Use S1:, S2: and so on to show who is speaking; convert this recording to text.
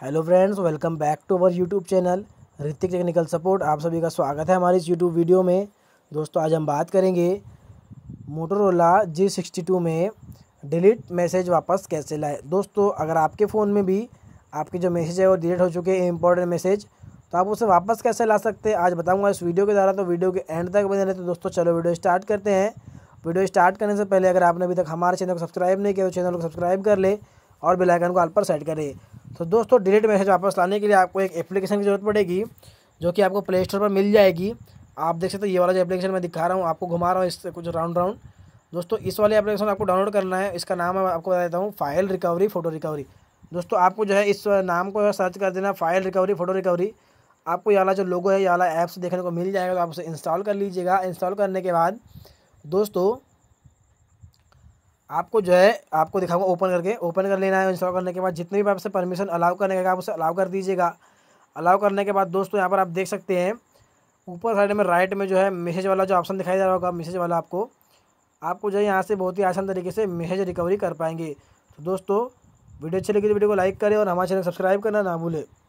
S1: hello friends welcome back to our YouTube channel Hrithik technical support आप सभी का स्वागत है हमारे इस यूट्यूब वीडियो में दोस्तों आज हम बात करेंगे मोटोरोला जी सिक्सटी टू में डिलीट मैसेज वापस कैसे लाए दोस्तों अगर आपके फ़ोन में भी आपके जो मैसेज है वो डिलीट हो चुके हैं इंपॉर्टेंट मैसेज तो आप उसे वापस कैसे ला सकते हैं आज बताऊँगा इस वीडियो के द्वारा तो वीडियो के एंड तक बने रहे तो दोस्तों चलो वीडियो स्टार्ट करते हैं वीडियो स्टार्ट करने से पहले अगर आपने अभी तक हमारे चैनल को सब्सक्राइब नहीं किया तो चैनल को सब्सक्राइब कर ले और बेलाइकन को आल पर सेट करें तो दोस्तों डिलीट मैसेज वापस लाने के लिए आपको एक एप्लीकेशन की ज़रूरत पड़ेगी जो कि आपको प्ले स्टोर पर मिल जाएगी आप देख सकते हो ये वाला जो एप्लीकेशन मैं दिखा रहा हूँ आपको घुमा रहा हूँ इससे कुछ राउंड राउंड दोस्तों इस वाले एप्लीकेशन आपको डाउनलोड करना है इसका नाम मैं आपको बता देता हूँ फाइल रिकवरी फ़ोटो रिकवरी दोस्तों आपको जो है इस नाम को सर्च कर देना फाइल रिकवरी फ़ोटो रिकवरी आपको ये वाला जो लोगो है ये वाला ऐप्स देखने को मिल जाएगा तो आप उसे इंस्टॉल कर लीजिएगा इंस्टॉल करने के बाद दोस्तों आपको जो है आपको दिखाऊंगा ओपन करके ओपन कर लेना है इंस्टॉल करने के बाद जितने भी आपसे परमिशन अलाउ करने का आप उसे अलाउ कर दीजिएगा अलाउ करने के बाद दोस्तों यहाँ पर आप देख सकते हैं ऊपर साइड में राइट में जो है मैसेज वाला जो ऑप्शन दिखाई दे रहा होगा मैसेज वाला आपको आपको जो है यहाँ से बहुत ही आसान तरीके से मैसेज रिकवरी कर पाएंगे तो दोस्तों वीडियो अच्छी लगी तो वीडियो को लाइक करें और हमारे चैनल सब्सक्राइब करना ना भूलें